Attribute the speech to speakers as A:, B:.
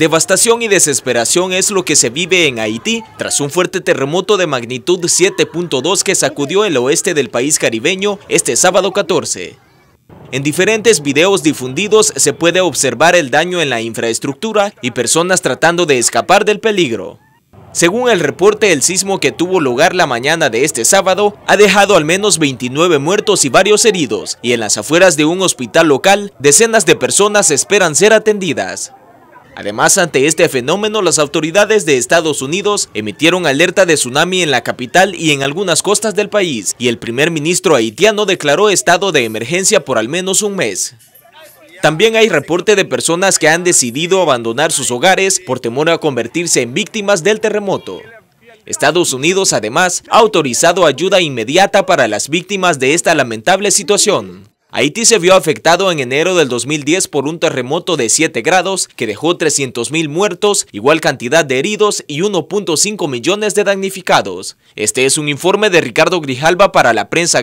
A: Devastación y desesperación es lo que se vive en Haití tras un fuerte terremoto de magnitud 7.2 que sacudió el oeste del país caribeño este sábado 14. En diferentes videos difundidos se puede observar el daño en la infraestructura y personas tratando de escapar del peligro. Según el reporte, el sismo que tuvo lugar la mañana de este sábado ha dejado al menos 29 muertos y varios heridos, y en las afueras de un hospital local, decenas de personas esperan ser atendidas. Además, ante este fenómeno, las autoridades de Estados Unidos emitieron alerta de tsunami en la capital y en algunas costas del país, y el primer ministro haitiano declaró estado de emergencia por al menos un mes. También hay reporte de personas que han decidido abandonar sus hogares por temor a convertirse en víctimas del terremoto. Estados Unidos, además, ha autorizado ayuda inmediata para las víctimas de esta lamentable situación. Haití se vio afectado en enero del 2010 por un terremoto de 7 grados que dejó 300.000 muertos, igual cantidad de heridos y 1.5 millones de damnificados. Este es un informe de Ricardo Grijalba para la prensa